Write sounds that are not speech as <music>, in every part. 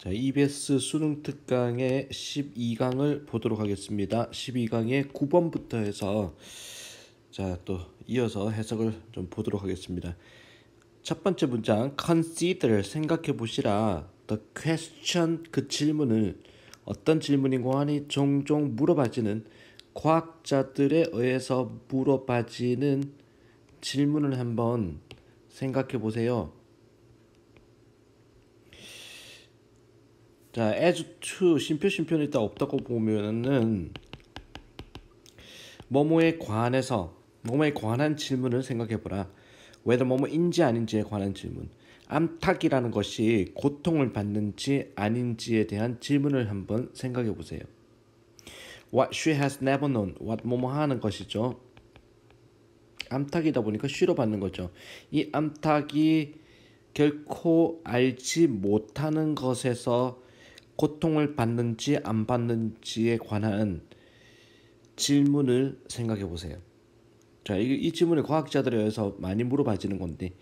자, EBS 수능 특강의 12강을 보도록 하겠습니다. 12강의 9번부터 해서 자, 또 이어서 해석을 좀 보도록 하겠습니다. 첫 번째 문장 consider 생각해 보시라 the question 그 질문을 어떤 질문이고 하니 종종 물어봐지는 과학자들에 의해서 물어봐지는 질문을 한번 생각해 보세요. 자, as to 심표심표는 일단 없다고 보면은 뭐뭐에 관해서 뭐뭐에 관한 질문을 생각해보라. whether 뭐뭐인지 아닌지에 관한 질문. 암탉이라는 것이 고통을 받는지 아닌지에 대한 질문을 한번 생각해 보세요. What she has never known. What 뭐뭐 하는 것이죠. 암탉이다 보니까 쉬로 받는 거죠. 이 암탉이 결코 알지 못하는 것에서 고통을 받는지 안 받는지에 관한 질문을 생각해 보세요. 자, 이, 이 질문을 과학자들에 의해서 많이 물어봐지는 건데,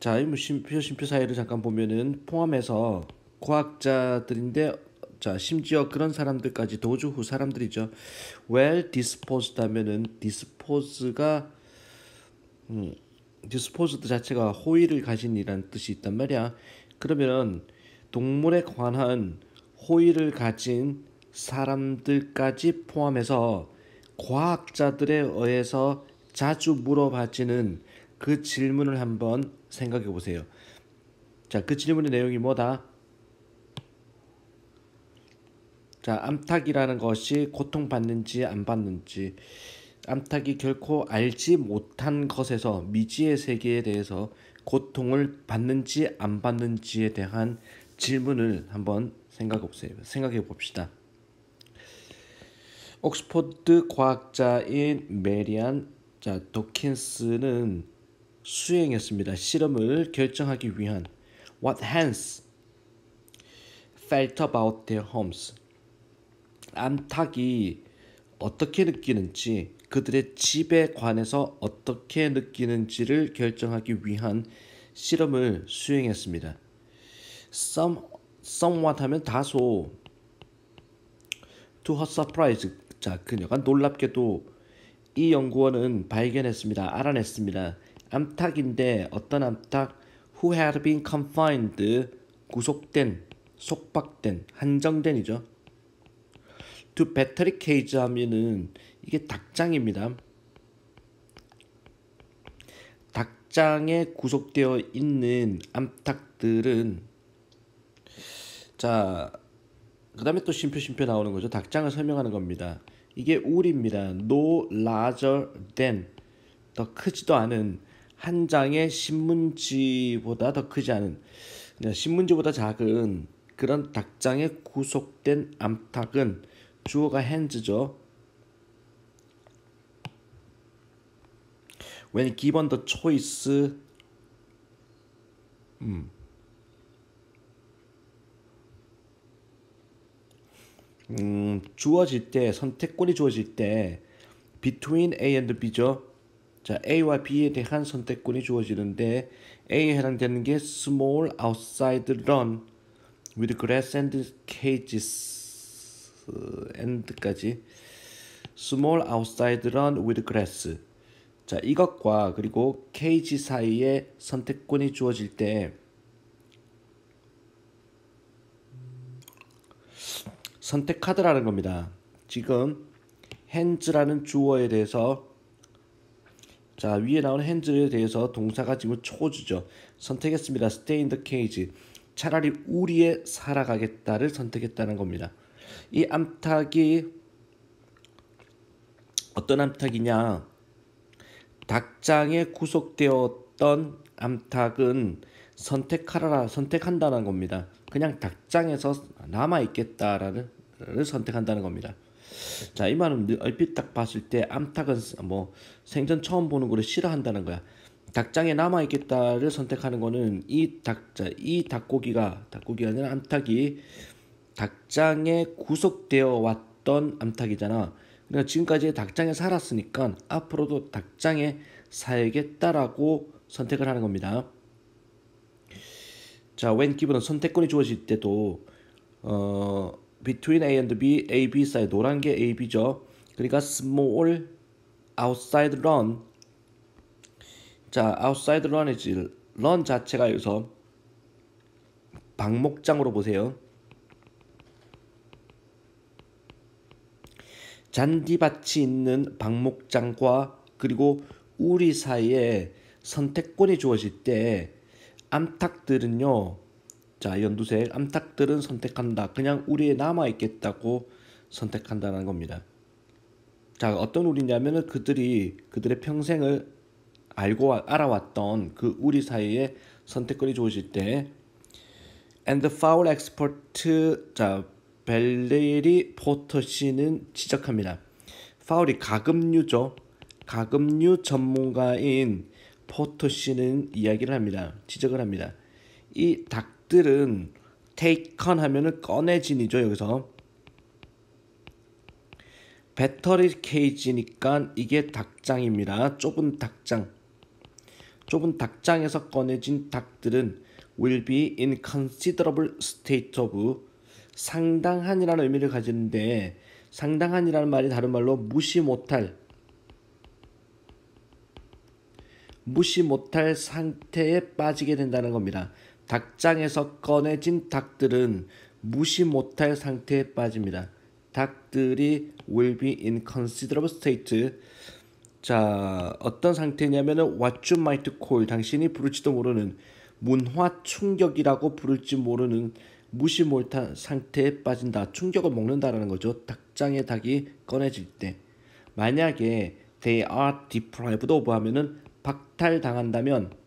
자, 뭐 심표 심표 사이를 잠깐 보면은 포함해서 과학자들인데, 자, 심지어 그런 사람들까지 도주 후 사람들이죠. well disposed 하면은 dispose가 음, disposed 자체가 호의를 가진이라는 뜻이 있단 말이야. 그러면 동물에 관한 호의를 가진 사람들까지 포함해서 과학자들에 의해서 자주 물어봐지는 그 질문을 한번 생각해 보세요. 자, 그 질문의 내용이 뭐다? 자, 암탉이라는 것이 고통받는지 안 받는지, 암탉이 결코 알지 못한 것에서 미지의 세계에 대해서 고통을 받는지 안 받는지에 대한 질문을 한번 생각해 봅시다. 옥스포드 과학자인 메리안 자, 도킨스는 수행했습니다. 실험을 결정하기 위한 What hands felt about their homes 암탉이 어떻게 느끼는지 그들의 집에 관해서 어떻게 느끼는지를 결정하기 위한 실험을 수행했습니다. some somewhat 하면 다소 to her surprise 자 그녀가 놀랍게도 이 연구원은 발견했습니다. 알아냈습니다. 암탉인데 어떤 암탉 who had been confined 구속된 속박된 한정된이죠. to battery cage 하면은 이게 닭장입니다. 닭장에 구속되어 있는 암탉들은 자, 그 다음에 또심표심표 나오는 거죠. 닭장을 설명하는 겁니다. 이게 울입니다. No larger than 더 크지도 않은 한 장의 신문지보다 더 크지 않은 네, 신문지보다 작은 그런 닭장에 구속된 암탉은 주어가 hands죠. When given the choice, 음. 음, 주어질 때 선택권이 주어질 때 between A and B죠. 자, A와 B에 대한 선택권이 주어지는데 A에 해당되는 게 small outside run with grass and cages end까지 small outside run with grass 자, 이것과 그리고 cage 사이에 선택권이 주어질 때 선택하드라는 겁니다. 지금 hands라는 주어에 대해서 자 위에 나온 hands에 대해서 동사가 지금 초주죠. 선택했습니다. stay in the cage. 차라리 우리의 살아가겠다를 선택했다는 겁니다. 이 암탉이 어떤 암탉이냐? 닭장에 구속되었던 암탉은 선택하라 선택한다는 겁니다. 그냥 닭장에서 남아 있겠다라는 를 선택한다는 겁니다. 자, 이 말은 얼핏 딱 봤을 때 암탉은 뭐 생전 처음 보는 거를 싫어한다는 거야. 닭장에 남아 있겠다를 선택하는 거는 이 닭자 이 닭고기가 닭고기가 아니라 암탉이 닭장에 구속되어 왔던 암탉이잖아. 그러니까 지금까지 닭장에 살았으니까 앞으로도 닭장에 살겠다라고 선택을 하는 겁니다. 자, 웬 기분은 선택권이 주어질 때도 어 between A and B, A, B 사이 노란 게 A, B죠. 그러니까 small outside run. 자, outside run이지. run 자체가 여기서 방목장으로 보세요. 잔디밭이 있는 방목장과 그리고 우리 사이에 선택권이 주어질 때 암탉들은요 자 연두색 암탉들은 선택한다. 그냥 우리에 남아 있겠다고 선택한다는 겁니다. 자 어떤 우리냐면은 그들이 그들의 평생을 알고 알아왔던 그 우리 사이에 선택권이 주어질 때 and the foul expert 자 벨레리 포터 시는 지적합니다. 파울이 가금류죠. 가금류 전문가인 포터 시는 이야기를 합니다. 지적을 합니다. 이닭 것들은 taken 하면은 꺼내진이죠 여기서 배터리 케이지니까 이게 닭장입니다 좁은 닭장 좁은 닭장에서 꺼내진 닭들은 will be in considerable state of 상당한이라는 의미를 가지는데 상당한이라는 말이 다른 말로 무시 못할 무시 못할 상태에 빠지게 된다는 겁니다. 닭장에서 꺼내진 닭들은 무시 못할 상태에 빠집니다. 닭들이 will be in considerable state. 자, 어떤 상태냐면 what you might call 당신이 부를지도 모르는 문화 충격이라고 부를지 모르는 무시 못한 상태에 빠진다. 충격을 먹는다라는 거죠. 닭장의 닭이 꺼내질 때. 만약에 they are deprived of 하면은 박탈당한다면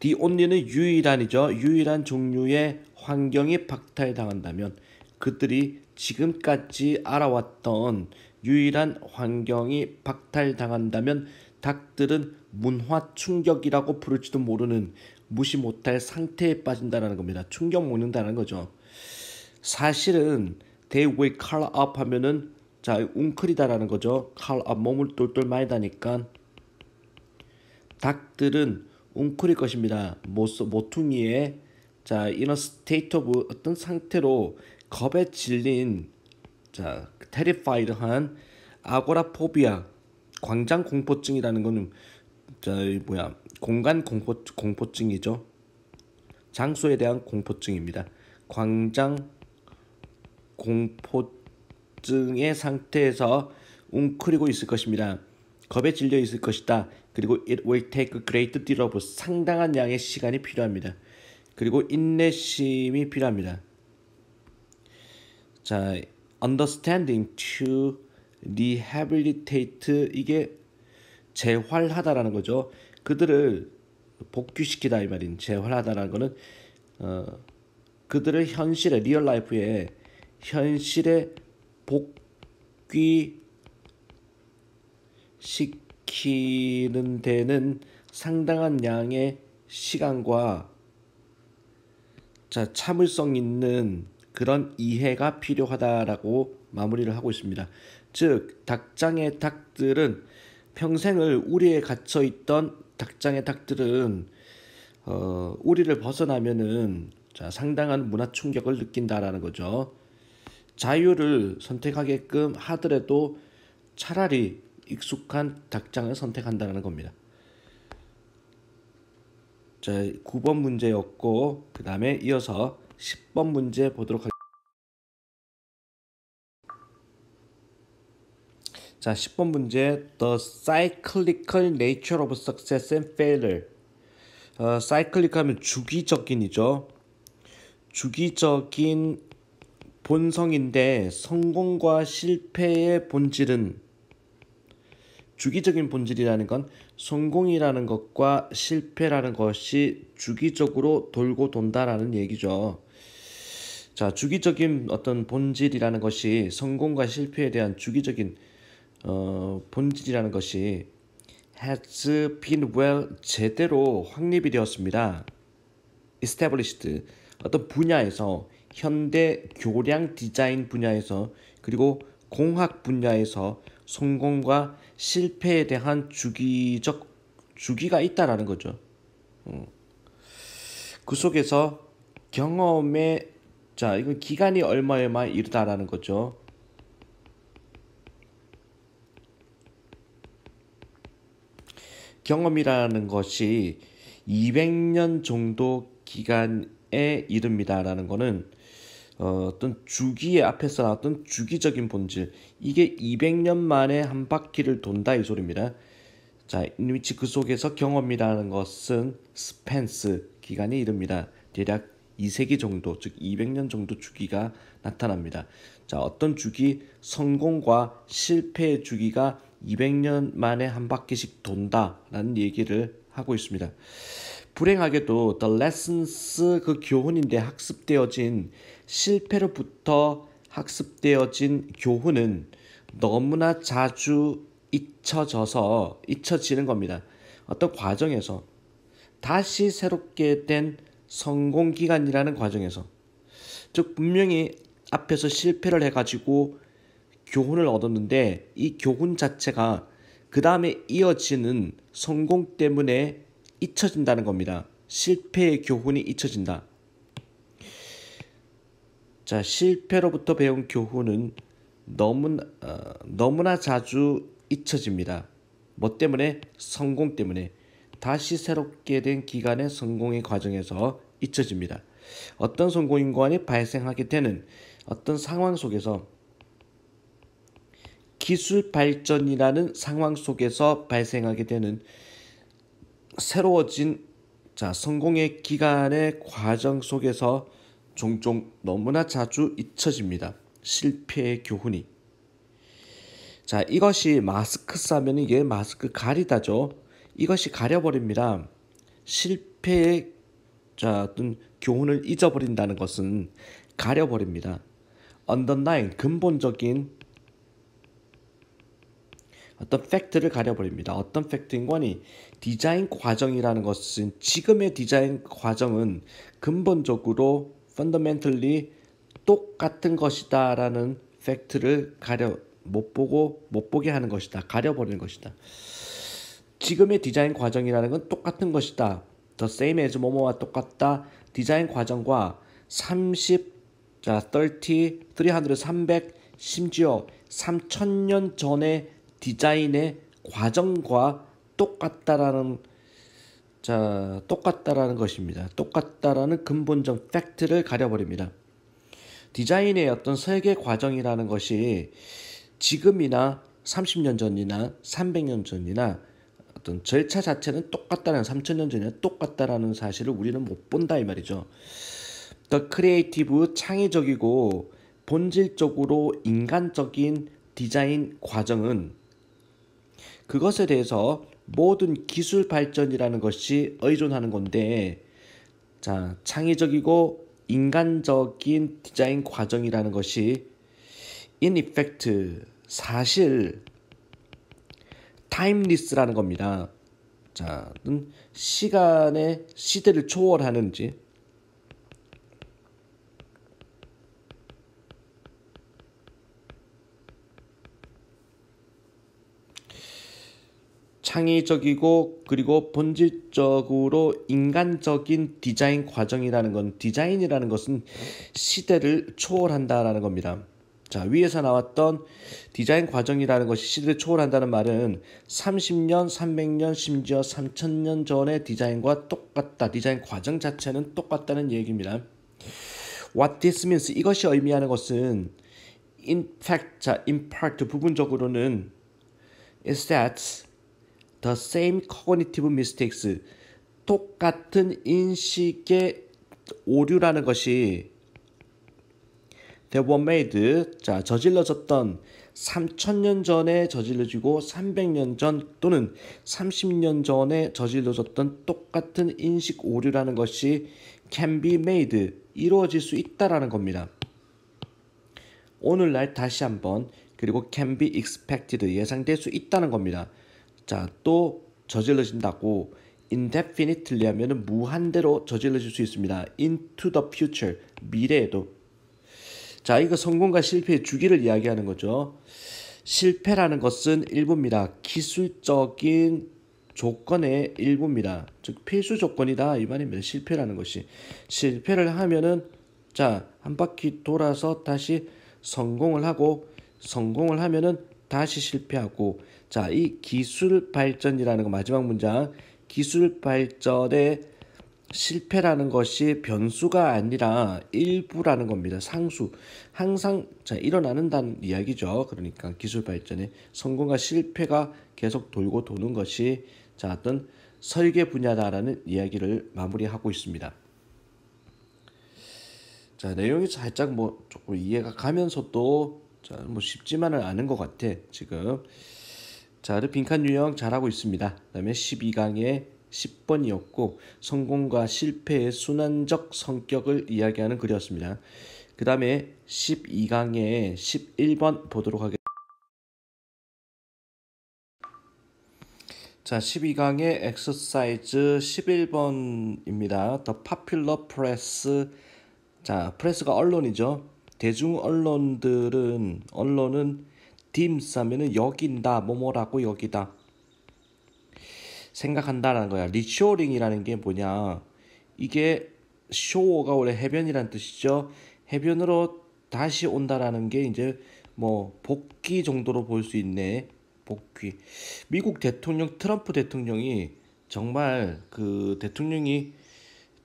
The 는 유일한이죠. 유일한 종류의 환경이 박탈당한다면 그들이 지금까지 알아왔던 유일한 환경이 박탈당한다면 닭들은 문화 충격이라고 부를지도 모르는 무시 못할 상태에 빠진다는 겁니다. 충격 먹는다는 거죠. 사실은 they will call up 하면은 자 웅크리다라는 거죠. call up 몸을 똘똘 말다니까 닭들은 웅크릴 것입니다. 모퉁이에 자 이런 스테이트 오브 어떤 상태로 겁에 질린 자 테리파이드한 아고라포비아 광장 공포증이라는 거는 자 뭐야 공간 공포 공포증이죠. 장소에 대한 공포증입니다. 광장 공포증의 상태에서 웅크리고 있을 것입니다. 겁에 질려 있을 것이다. 그리고 it will take a great deal of 상당한 양의 시간이 필요합니다. 그리고 인내심이 필요합니다. 자, understanding to rehabilitate 이게 재활하다라는 거죠. 그들을 복귀시키다 이 말인 재활하다라는 거는 어, 그들을 현실의 리얼 라이프에 현실에 복귀시키 익히는 데는 상당한 양의 시간과 자, 참을성 있는 그런 이해가 필요하다라고 마무리를 하고 있습니다. 즉, 닭장의 닭들은 평생을 우리에 갇혀 있던 닭장의 닭들은 어, 우리를 벗어나면은 자, 상당한 문화 충격을 느낀다라는 거죠. 자유를 선택하게끔 하더라도 차라리 익숙한 닭장을 선택한다는 겁니다. 자, 9번 문제였고 그 다음에 이어서 10번 문제 보도록 하겠습니다. 자, 10번 문제 The cyclical nature of success and failure 어, cyclic 하면 주기적인이죠. 주기적인 본성인데 성공과 실패의 본질은 주기적인 본질이라는 건 성공이라는 것과 실패라는 것이 주기적으로 돌고 돈다라는 얘기죠. 자, 주기적인 어떤 본질이라는 것이 성공과 실패에 대한 주기적인 어, 본질이라는 것이 has been well 제대로 확립이 되었습니다. established 어떤 분야에서 현대 교량 디자인 분야에서 그리고 공학 분야에서 성공과 실패에 대한 주기적 주기가 있다라는 거죠. 어. 그 속에서 경험의 자 이건 기간이 얼마 얼마 이르다라는 거죠. 경험이라는 것이 200년 정도 기간에 이릅니다라는 거는 어, 떤 주기의 앞에서 나왔던 주기적인 본질 이게 200년 만에 한 바퀴를 돈다 이 소리입니다. 자, 이미치 그 속에서 경험이라는 것은 스펜스 기간이 이릅니다. 대략 2세기 정도, 즉 200년 정도 주기가 나타납니다. 자, 어떤 주기 성공과 실패의 주기가 200년 만에 한 바퀴씩 돈다라는 얘기를 하고 있습니다. 불행하게도 The Lessons 그 교훈인데 학습되어진 실패로부터 학습되어진 교훈은 너무나 자주 잊혀져서 잊혀지는 겁니다. 어떤 과정에서 다시 새롭게 된 성공 기간이라는 과정에서 즉 분명히 앞에서 실패를 해가지고 교훈을 얻었는데 이 교훈 자체가 그 다음에 이어지는 성공 때문에 잊혀진다는 겁니다. 실패의 교훈이 잊혀진다. 자, 실패로부터 배운 교훈은 너무, 어, 너무나 자주 잊혀집니다. 뭐 때문에? 성공 때문에. 다시 새롭게 된 기간의 성공의 과정에서 잊혀집니다. 어떤 성공인관이 발생하게 되는 어떤 상황 속에서 기술 발전이라는 상황 속에서 발생하게 되는 새로워진 자 성공의 기간의 과정 속에서 종종 너무나 자주 잊혀집니다. 실패의 교훈이. 자 이것이 마스크 싸면 이게 마스크 가리다죠. 이것이 가려버립니다. 실패의 자 어떤 교훈을 잊어버린다는 것은 가려버립니다. 언더라인 근본적인 어떤 팩트를 가려버립니다. 어떤 팩트인 거니? 디자인 과정이라는 것은 지금의 디자인 과정은 근본적으로 펀더멘털리 똑같은 것이다라는 팩트를 가려 못 보고 못 보게 하는 것이다. 가려버리는 것이다. 지금의 디자인 과정이라는 건 똑같은 것이다. The same as 뭐뭐와 똑같다. 디자인 과정과 30, 자, 30, 300, 300, 심지어 3000년 전에 디자인의 과정과 똑같다라는 자, 똑같다라는 것입니다. 똑같다라는 근본적 팩트를 가려버립니다. 디자인의 어떤 세계 과정이라는 것이 지금이나 30년 전이나 300년 전이나 어떤 절차 자체는 똑같다는 3000년 전이나 똑같다라는 사실을 우리는 못 본다 이 말이죠. 더 크리에이티브 창의적이고 본질적으로 인간적인 디자인 과정은 그것에 대해서 모든 기술 발전이라는 것이 의존하는 건데 자, 창의적이고 인간적인 디자인 과정이라는 것이 in effect 사실 timeless라는 겁니다. 자, 음, 시간의 시대를 초월하는지 창의적이고 그리고 본질적으로 인간적인 디자인 과정이라는 건 디자인이라는 것은 시대를 초월한다라는 겁니다. 자, 위에서 나왔던 디자인 과정이라는 것이 시대를 초월한다는 말은 30년, 300년, 심지어 3000년 전의 디자인과 똑같다. 디자인 과정 자체는 똑같다는 얘기입니다. What this means 이것이 의미하는 것은 in fact, 자, in part 부분적으로는 is that the same cognitive mistakes 똑같은 인식의 오류라는 것이 that were made 자 저질러졌던 3천년 전에 저질러지고 300년 전 또는 30년 전에 저질러졌던 똑같은 인식 오류라는 것이 can be made 이루어질 수 있다라는 겁니다. 오늘날 다시 한번 그리고 can be expected 예상될 수 있다는 겁니다. 자, 또 저질러진다고 indefinitely 하면은 무한대로 저질러질 수 있습니다. into the future 미래에도 자, 이거 성공과 실패의 주기를 이야기하는 거죠. 실패라는 것은 일부입니다. 기술적인 조건의 일부입니다. 즉 필수 조건이다 이 말입니다. 실패라는 것이 실패를 하면은 자 한 바퀴 돌아서 다시 성공을 하고 성공을 하면은 다시 실패하고 자, 이 기술 발전이라는 거 마지막 문장 기술 발전의 실패라는 것이 변수가 아니라 일부라는 겁니다. 상수. 항상 자, 일어나는다는 이야기죠. 그러니까 기술 발전의 성공과 실패가 계속 돌고 도는 것이 자, 어떤 설계 분야다라는 이야기를 마무리하고 있습니다. 자, 내용이 살짝 뭐 조금 이해가 가면서 또 자, 뭐 쉽지만은 않은 것 같아. 지금 자, 빈칸 유형 잘하고 있습니다. 그 다음에 1 2강에 10번이었고 성공과 실패의 순환적 성격을 이야기하는 글이었습니다. 그 다음에 1 2강에 11번 보도록 하겠습니다. 자, 12강의 엑서사이즈 11번입니다. 더 파퓰러 프레스 자, 프레스가 언론이죠. 대중 언론들은 언론은 d i 하면은 여긴다 뭐뭐라고 여기다 생각한다라는 거야. 리쇼링이라는 게 뭐냐? 이게 쇼가 원래 해변이란 뜻이죠. 해변으로 다시 온다라는 게 이제 뭐 복귀 정도로 볼 수 있네. 복귀. 미국 대통령 트럼프 대통령이 정말 그 대통령이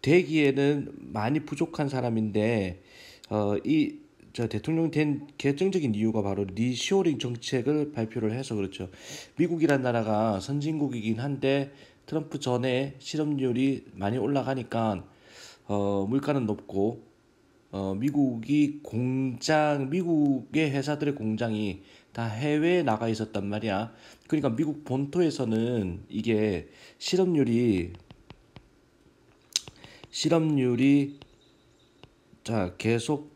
되기에는 많이 부족한 사람인데 어이 자, 대통령 된 결정적인 이유가 바로 리쇼링 정책을 발표를 해서 그렇죠. 미국이란 나라가 선진국이긴 한데 트럼프 전에 실업률이 많이 올라가니까 어, 물가는 높고 어, 미국이 공장 미국의 회사들의 공장이 다 해외에 나가 있었단 말이야. 그러니까 미국 본토에서는 이게 실업률이 실업률이 자 계속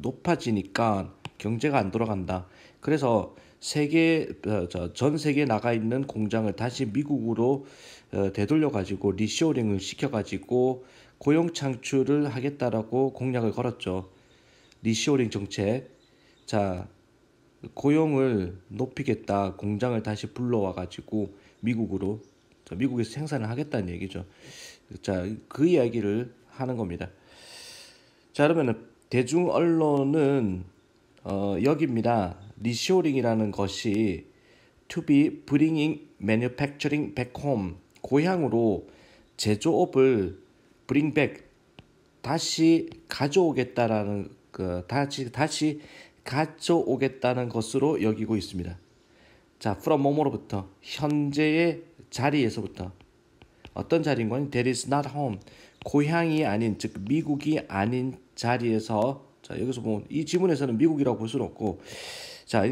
높아지니까 경제가 안 돌아간다. 그래서 세계 어, 전 세계 나가 있는 공장을 다시 미국으로 어, 되돌려 가지고 리쇼링을 시켜 가지고 고용 창출을 하겠다라고 공약을 걸었죠. 리쇼링 정책. 자, 고용을 높이겠다. 공장을 다시 불러와 가지고 미국으로 미국에서 생산을 하겠다는 얘기죠. 자, 그 이야기를 하는 겁니다. 자, 그러면은 대중 언론은 어, 여기입니다. 리쇼링이라는 것이 to be bringing manufacturing back home 고향으로 제조업을 bring back 다시 가져오겠다라는 그 다시 다시 가져오겠다는 것으로 여기고 있습니다. 자, from 뭐뭐로부터 현재의 자리에서부터 어떤 자리인 건 there is not home 고향이 아닌 즉 미국이 아닌 자리에서 자 여기서 보면 이 지문에서는 미국이라고 볼 수는 없고 자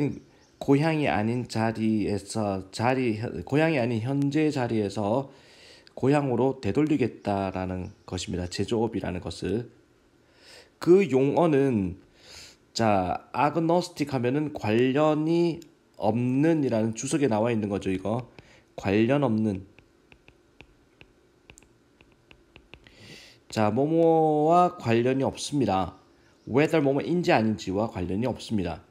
고향이 아닌 자리에서 자리 고향이 아닌 현재 자리에서 고향으로 되돌리겠다라는 것입니다. 제조업이라는 것을 그 용어는 자 아그노스틱 하면은 관련이 없는이라는 주석에 나와 있는 거죠 이거 관련 없는 자, 뭐뭐와 관련이 없습니다. whether 뭐뭐인지 아닌지와 관련이 없습니다.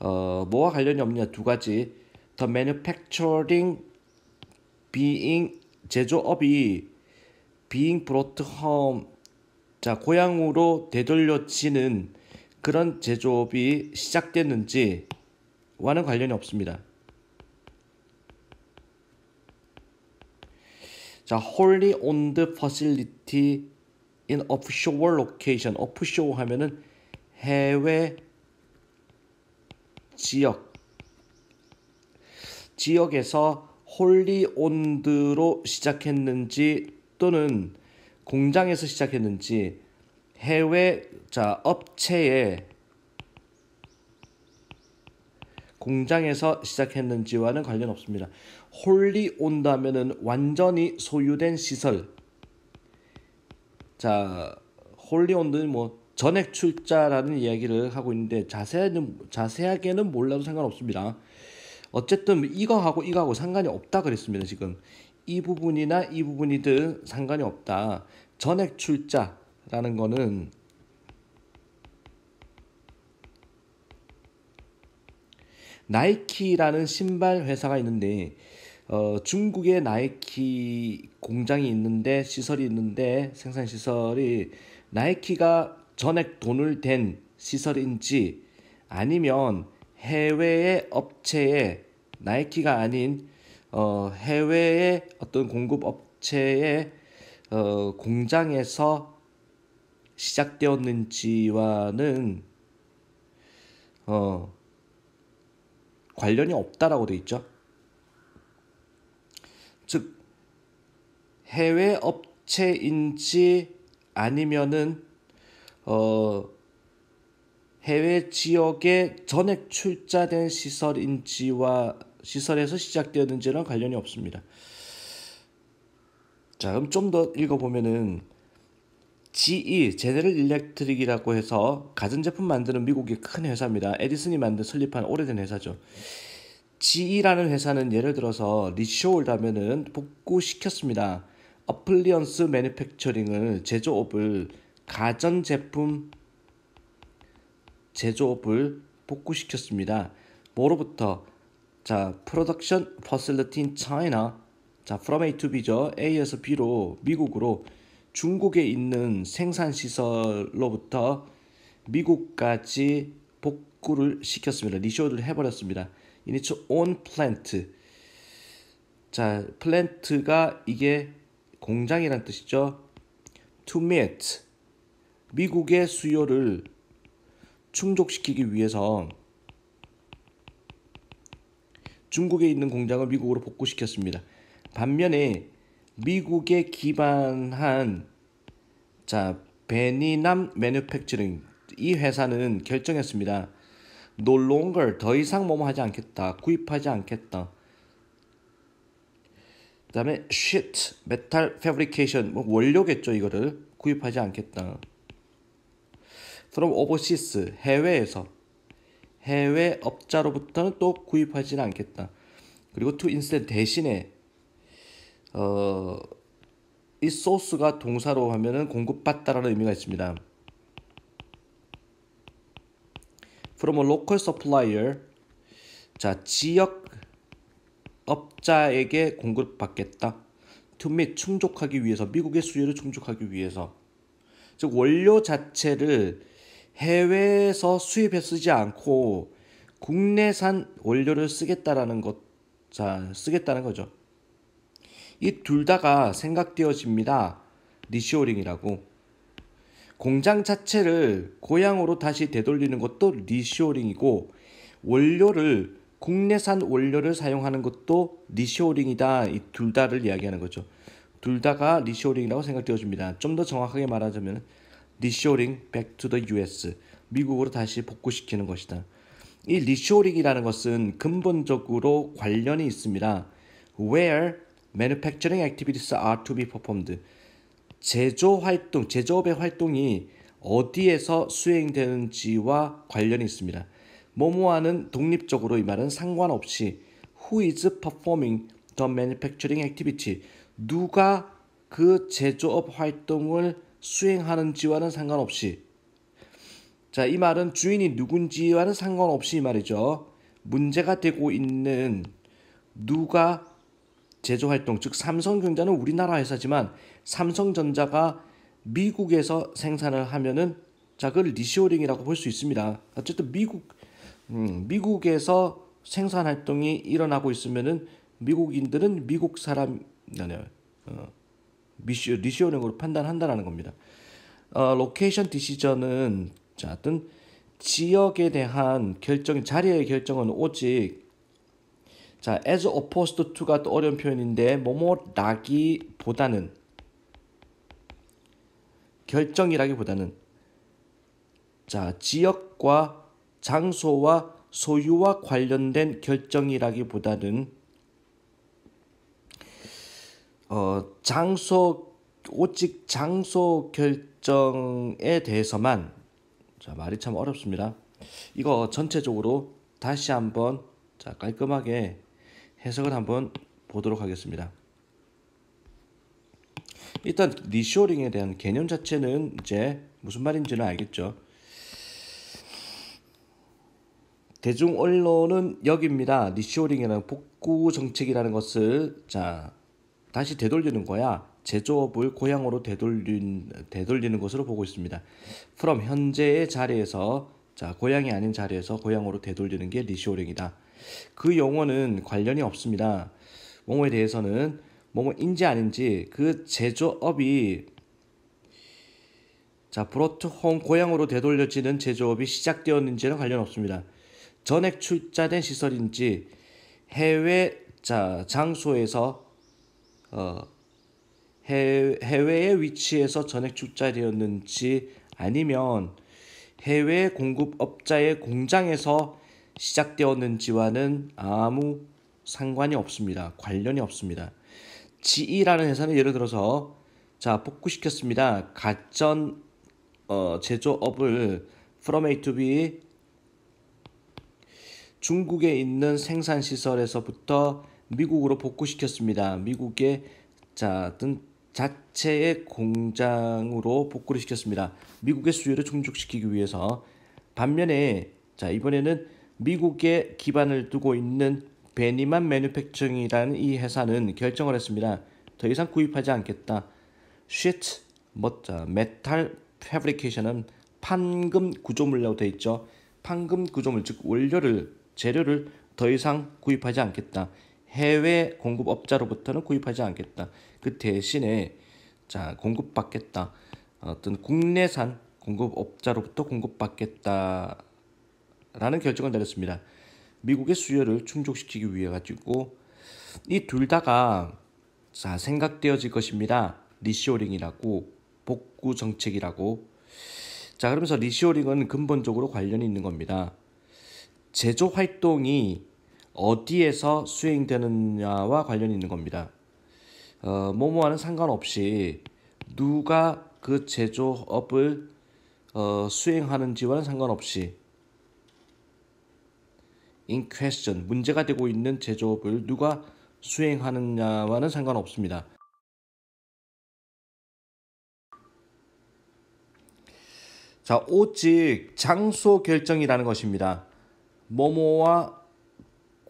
어, 뭐와 관련이 없냐 두 가지. The manufacturing being 제조업이 being brought home 자, 고향으로 되돌려지는 그런 제조업이 시작됐는지와는 관련이 없습니다. 자, wholly owned facility in offshore location. offshore 하면은 해외 지역 지역에서 홀리 온드로 시작했는지 또는 공장에서 시작했는지 해외 자 업체의 공장에서 시작했는지와는 관련 없습니다. 홀리 온다면은 완전히 소유된 시설. 자, 홀리 온다는 뭐 전액 출자라는 이야기를 하고 있는데 자세는 자세하게는 몰라도 상관없습니다. 어쨌든 이거하고 이거하고 상관이 없다 그랬습니다. 지금 이 부분이나 이 부분이든 상관이 없다. 전액 출자라는 거는 나이키라는 신발 회사가 있는데 어, 중국의 나이키 공장이 있는데 시설이 있는데 생산 시설이 나이키가 전액 돈을 댄 시설인지 아니면 해외의 업체에 나이키가 아닌 어, 해외의 어떤 공급 업체의 어, 공장에서 시작되었는지와는 어, 관련이 없다라고 돼 있죠. 해외 업체인지 아니면은 어 해외 지역에 전액 출자된 시설인지와 시설에서 시작되었는지는 관련이 없습니다. 자, 그럼 좀 더 읽어보면은 GE, 제네럴 일렉트릭이라고 해서 가전제품 만드는 미국의 큰 회사입니다. 에디슨이 만든 설립한 오래된 회사죠. GE라는 회사는 예를 들어서 리쇼를 하면은 복구시켰습니다. 어플리언스 매니팩처링을 제조업을 가전 제품 제조업을 복구시켰습니다. 뭐로부터 자, production f a c i l i t a 자, from A to B죠. A에서 B로 미국으로 중국에 있는 생산 시설로부터 미국까지 복구를 시켰습니다. 리쇼를 해버렸습니다. 이니츠 온 플랜트 자, 플랜트가 이게 공장이란 뜻이죠. To meet 미국의 수요를 충족시키기 위해서 중국에 있는 공장을 미국으로 복구시켰습니다. 반면에 미국에 기반한 자 베니남 매뉴팩처링 이 회사는 결정했습니다. no longer 더 이상 뭐뭐 하지 않겠다. 구입하지 않겠다. 다음에 s h e e t metal fabrication, 뭐 원료겠죠 이거를 구입하지 않겠다. from overseas, 해외에서 해외 업자로부터는 또 구입하지는 않겠다. 그리고 to instead 대신에 어, 이 소스가 동사로 하면은 공급받다라는 의미가 있습니다. from a local supplier 자 지역 업자에게 공급받겠다. 및 충족하기 위해서 미국의 수요를 충족하기 위해서 즉 원료 자체를 해외에서 수입해 쓰지 않고 국내산 원료를 쓰겠다라는 것, 자, 쓰겠다는 거죠. 이 둘 다가 생각되어집니다. 리쇼링이라고. 공장 자체를 고향으로 다시 되돌리는 것도 리쇼링이고 원료를 국내산 원료를 사용하는 것도 리쇼링이다. 이 둘 다를 이야기하는 거죠. 둘 다가 리쇼링이라고 생각되어줍니다좀 더 정확하게 말하자면 리쇼링 백 투더 k to US 미국으로 다시 복구시키는 것이다. 이 리쇼링이라는 것은 근본적으로 관련이 있습니다. Where manufacturing activities are to be performed 제조 활동, 제조업의 활동이 어디에서 수행되는지와 관련이 있습니다. 뭐뭐와는 독립적으로 이 말은 상관없이 who is performing the manufacturing activity 누가 그 제조업 활동을 수행하는지와는 상관없이 자, 이 말은 주인이 누군지와는 상관없이 이 말이죠. 문제가 되고 있는 누가 제조 활동 즉 삼성전자는 우리나라 회사지만 삼성전자가 미국에서 생산을 하면은 자, 그걸 리시오링이라고 볼 수 있습니다. 어쨌든 미국 음, 미국에서 생산 활동이 일어나고 있으면은 미국인들은 미국 사람 아니요 어, 미시 리시오링으로 판단한다라는 겁니다. 어, 로케이션 디시전은 자, 어떤 지역에 대한 결정 자리의 결정은 오직 자 as opposed to가 또 어려운 표현인데 뭐뭐 나기보다는 결정이라기보다는 자 지역과 장소와 소유와 관련된 결정이라기보다는 어, 장소 오직 장소 결정에 대해서만 자, 말이 참 어렵습니다. 이거 전체적으로 다시 한번 자, 깔끔하게 해석을 한번 보도록 하겠습니다. 일단 리쇼링에 대한 개념 자체는 이제 무슨 말인지는 알겠죠. 대중 언론은 여기입니다. 리쇼링이라는 복구 정책이라는 것을 자 다시 되돌리는 거야. 제조업을 고향으로 되돌린, 되돌리는 것으로 보고 있습니다. from 현재의 자리에서 자 고향이 아닌 자리에서 고향으로 되돌리는 게 리쇼링이다. 그 용어는 관련이 없습니다. 뭐뭐에 대해서는 뭐뭐인지 아닌지 그 제조업이 자 브로트 홈 고향으로 되돌려지는 제조업이 시작되었는지는 관련 없습니다. 전액 출자된 시설인지 해외 자, 장소에서 어, 해외, 해외의 위치에서 전액 출자되었는지 아니면 해외 공급업자의 공장에서 시작되었는지와는 아무 상관이 없습니다. 관련이 없습니다. 지이라는 회사는 예를 들어서 자 복구시켰습니다. 가전 어, 제조업을 from A to B 중국에 있는 생산 시설에서부터 미국으로 복구시켰습니다. 미국의 자, 든 자체의 공장으로 복구를 시켰습니다. 미국의 수요를 충족시키기 위해서 반면에 자, 이번에는 미국의 기반을 두고 있는 베니만 매뉴팩처링이라는 이 회사는 결정을 했습니다. 더 이상 구입하지 않겠다. 쉣, 뭐, 자, 메탈 패브리케이션은 판금 구조물이라고 되어 있죠. 판금 구조물 즉 원료를 재료를 더 이상 구입하지 않겠다. 해외 공급업자로부터는 구입하지 않겠다. 그 대신에 자 공급받겠다. 어떤 국내산 공급업자로부터 공급받겠다라는 결정을 내렸습니다. 미국의 수요를 충족시키기 위해 가지고 이 둘 다가 자 생각되어질 것입니다. 리시오링이라고 복구 정책이라고 자 그러면서 리시오링은 근본적으로 관련이 있는 겁니다. 제조 활동이 어디에서 수행되느냐와 관련이 있는 겁니다. 어, 뭐뭐와는 상관없이 누가 그 제조업을 어, 수행하는지와는 상관없이 in question 문제가 되고 있는 제조업을 누가 수행하느냐와는 상관없습니다. 자, 오직 장소 결정이라는 것입니다. 모모와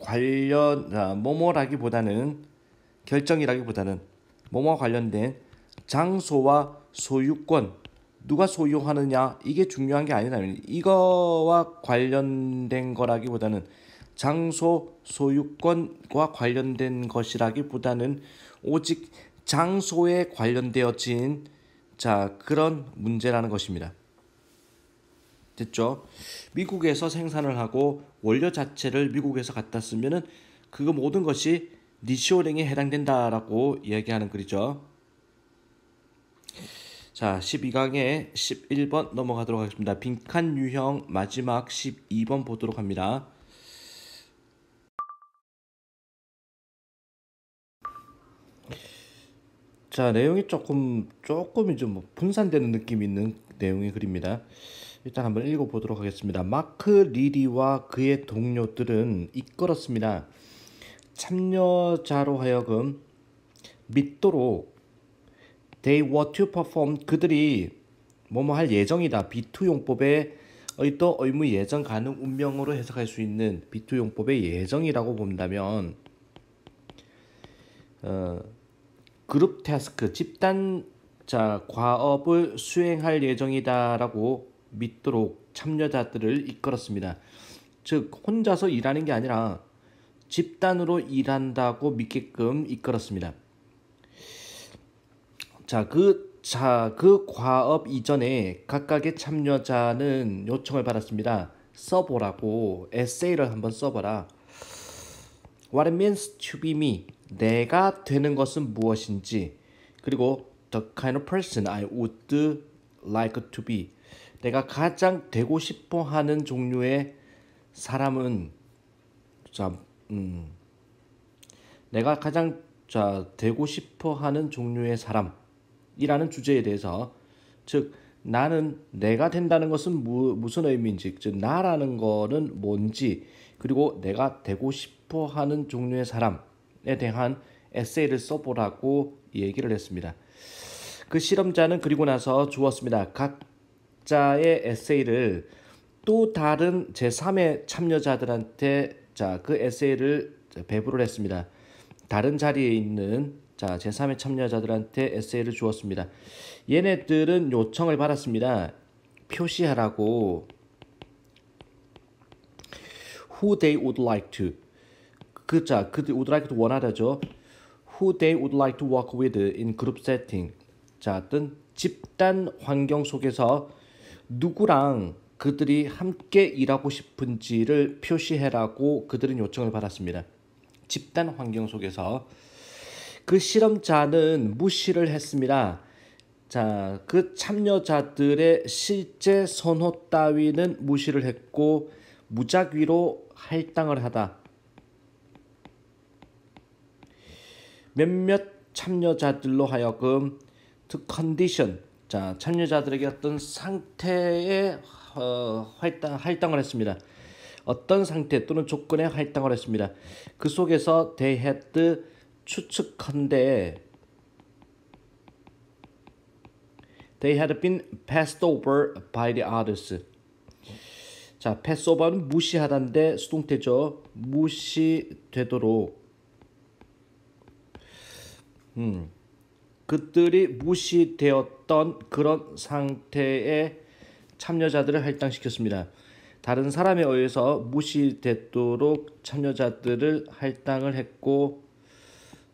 관련 아, 모뭐라기보다는 결정이라기보다는 모모와 관련된 장소와 소유권 누가 소유하느냐 이게 중요한 게 아니라면 이거와 관련된 거라기보다는 장소 소유권과 관련된 것이라기보다는 오직 장소에 관련되어진 자 그런 문제라는 것입니다. 됐죠? 미국에서 생산을 하고 원료 자체를 미국에서 갖다 쓰면은 그거 모든 것이 니시오링에 해당된다라고 이야기하는 글이죠. 자, 12강에 11번 넘어가도록 하겠습니다. 빈칸 유형 마지막 12번 보도록 합니다. 자, 내용이 조금 조금 이제 뭐 분산되는 느낌이 있는 내용의 글입니다. 일단 한번 읽어보도록 하겠습니다. 마크 리리와 그의 동료들은 이끌었습니다. 참여자로 하여금 믿도록 they were to perform 그들이 뭐뭐 할 예정이다. B2 용법의 의도 의무 예정 가능 운명으로 해석할 수 있는 B2 용법의 예정이라고 본다면 어, 그룹 태스크 집단 자 과업을 수행할 예정이다라고 믿도록 참여자들을 이끌었습니다. 즉 혼자서 일하는 게 아니라 집단으로 일한다고 믿게끔 이끌었습니다. 자, 그, 자, 그 과업 이전에 각각의 참여자는 요청을 받았습니다. 써보라고 에세이를 한번 써봐라. What it means to be me. 내가 되는 것은 무엇인지. 그리고 the kind of person I would like to be. 내가 가장 되고 싶어 하는 종류의 사람은 자, 음, 내가 가장 자, 되고 싶어 하는 종류의 사람이라는 주제에 대해서 즉 나는 내가 된다는 것은 무, 무슨 의미인지 즉 나라는 거는 뭔지 그리고 내가 되고 싶어 하는 종류의 사람에 대한 에세이를 써보라고 얘기를 했습니다. 그 실험자는 그리고 나서 주었습니다. 각 작자의 에세이를 또 다른 제3의 참여자들한테 자, 그 에세이를 배부를 했습니다. 다른 자리에 있는 자, 제3의 참여자들한테 에세이를 주었습니다. 얘네들은 요청을 받았습니다. 표시하라고 who they would like to 그자 그들 would like to 원하다죠. who they would like to work with in group setting 자 어떤 집단 환경 속에서 누구랑 그들이 함께 일하고 싶은지를 표시해라고 그들은 요청을 받았습니다. 집단 환경 속에서 그 실험자는 무시를 했습니다. 자, 그 참여자들의 실제 선호 따위는 무시를 했고 무작위로 할당을 하다. 몇몇 참여자들로 하여금 to condition 자 참여자들에게 어떤 상태에 어, 활당 활당을 했습니다. 어떤 상태 또는 조건에 활당을 했습니다. 그 속에서 t h e 추측한데 they had been passed over by the others. 자, pass over는 무시하다인데 수동태죠. 무시되도록 음. 그들이 무시되었던 그런 상태에 참여자들을 할당시켰습니다. 다른 사람에 의해서 무시되도록 참여자들을 할당을 했고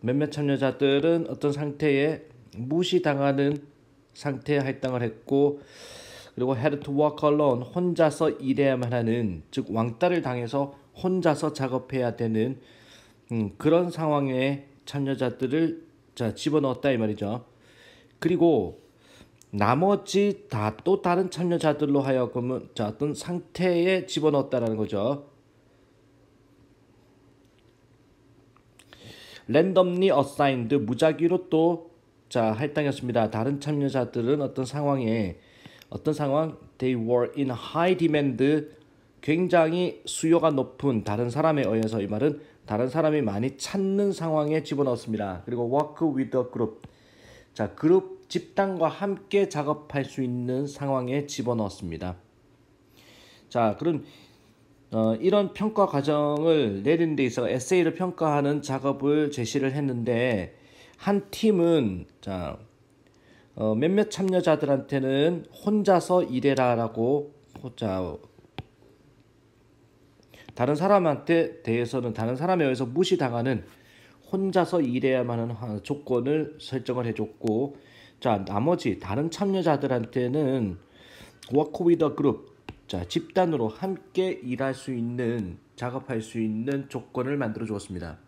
몇몇 참여자들은 어떤 상태에 무시당하는 상태에 할당을 했고 그리고 had to work alone 혼자서 일해야만 하는 즉 왕따를 당해서 혼자서 작업해야 되는 음, 그런 상황에 참여자들을 자, 집어넣었다 이 말이죠. 그리고 나머지 다 또 다른 참여자들로 하여금 자, 어떤 상태에 집어넣었다라는 거죠. 랜덤리 어사인드 무작위로 또 자, 할당했습니다. 다른 참여자들은 어떤 상황에 어떤 상황 they were in high demand 굉장히 수요가 높은 다른 사람에 의해서 이 말은 다른 사람이 많이 찾는 상황에 집어넣습니다. 그리고 work with a group. 자, 그룹 집단과 함께 작업할 수 있는 상황에 집어넣습니다. 자, 그럼 어, 이런 평가 과정을 내리는 데 있어 에세이를 평가하는 작업을 제시를 했는데 한 팀은 자, 어, 몇몇 참여자들한테는 혼자서 일해라라고 자, 다른 사람한테 대해서는 다른 사람에 의해서 무시당하는 혼자서 일해야만 하는 조건을 설정을 해줬고 자 나머지 다른 참여자들한테는 워크위더 그룹 자 집단으로 함께 일할 수 있는 작업할 수 있는 조건을 만들어 주었습니다.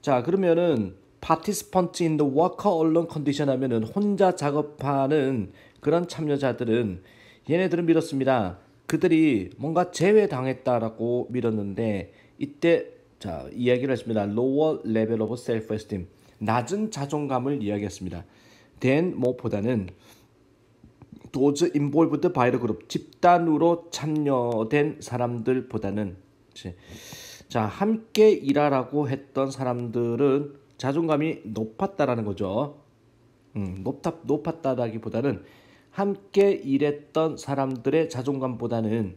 자 그러면은 participant in the worker alone condition 하면은 혼자 작업하는 그런 참여자들은 얘네들은 믿었습니다. 그들이 뭔가 제외당했다라고 믿었는데 이때 자 이야기를 했습니다. lower level of self-esteem 낮은 자존감을 이야기했습니다. 된 무엇보다는 도즈 인볼브드 바이러 그룹 집단으로 참여된 사람들보다는 자 함께 일하라고 했던 사람들은 자존감이 높았다라는 거죠. 음, 높다 높았다라기보다는 함께 일했던 사람들의 자존감보다는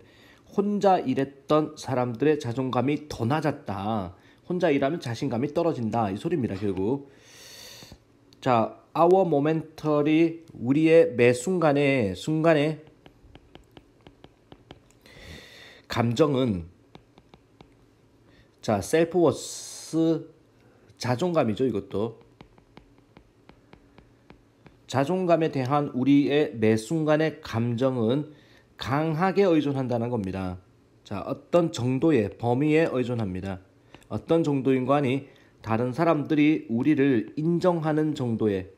혼자 일했던 사람들의 자존감이 더 낮았다. 혼자 일하면 자신감이 떨어진다. 이 소리입니다, 결국. 자, our momentary 우리의 매순간의 순간에 감정은 자, 셀프워스 자존감이죠, 이것도. 자존감에 대한 우리의 매 순간의 감정은 강하게 의존한다는 겁니다. 자, 어떤 정도의 범위에 의존합니다. 어떤 정도인간이 다른 사람들이 우리를 인정하는 정도의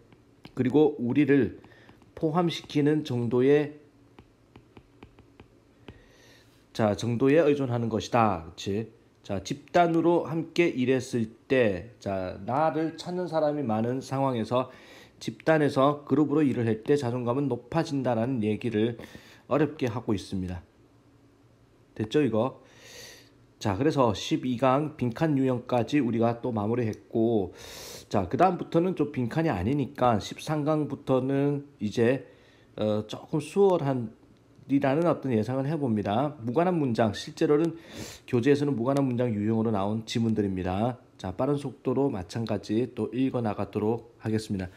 그리고 우리를 포함시키는 정도의 자, 정도에 의존하는 것이다. 그렇지? 자, 집단으로 함께 일했을 때 자, 나를 찾는 사람이 많은 상황에서 집단에서 그룹으로 일을 할 때 자존감은 높아진다라는 얘기를 어렵게 하고 있습니다. 됐죠 이거? 자 그래서 12강 빈칸 유형까지 우리가 또 마무리했고 자 그 다음부터는 좀 빈칸이 아니니까 13강부터는 이제 어, 조금 수월한 이라는 어떤 예상을 해봅니다. 무관한 문장 실제로는 교재에서는 무관한 문장 유형으로 나온 지문들입니다. 자, 빠른 속도로 마찬가지 또 읽어 나가도록 하겠습니다.